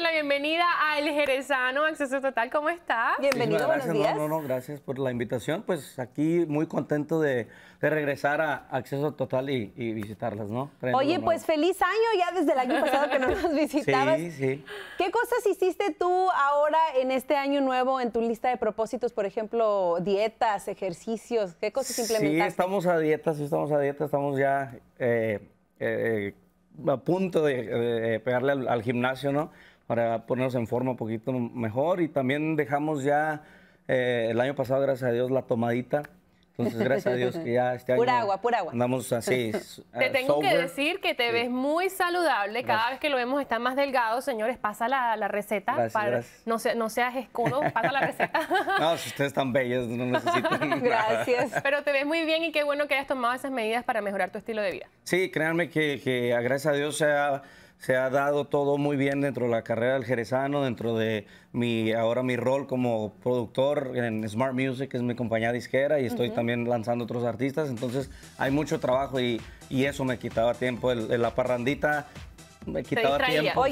la bienvenida a El Jerezano, Acceso Total. ¿Cómo estás? Bienvenido, gracias, buenos días. No, no, gracias por la invitación. Pues aquí muy contento de, regresar a Acceso Total y, visitarlas, ¿no? Oye, pues feliz año ya desde el año pasado que no nos visitabas. Sí, sí. ¿Qué cosas hiciste tú ahora en este año nuevo en tu lista de propósitos? Por ejemplo, dietas, ejercicios, ¿qué cosas implementaste? Sí, estamos a dieta, sí estamos a dieta, estamos ya... Eh, eh, a punto de, pegarle al, gimnasio, ¿no? Para ponernos en forma un poquito mejor. Y también dejamos ya eh, el año pasado, gracias a Dios, la tomadita entonces, gracias a Dios que ya este pura agua, pura agua. Andamos así. te ah, tengo que decir que te ves muy saludable. Cada vez que lo vemos está más delgado. Señores, pasa la, receta. para, No, no seas escudo, pasa la receta. no, si ustedes están bellos, no necesitan Gracias. Pero te ves muy bien y qué bueno que hayas tomado esas medidas para mejorar tu estilo de vida. Sí, créanme que, que ah, gracias a Dios... sea se ha dado todo muy bien dentro de la carrera del jerezano, dentro de mi ahora mi rol como productor en Smart Music, que es mi compañía disquera, y estoy también lanzando otros artistas. Entonces hay mucho trabajo y, eso me quitaba tiempo. la parrandita me quitaba tiempo.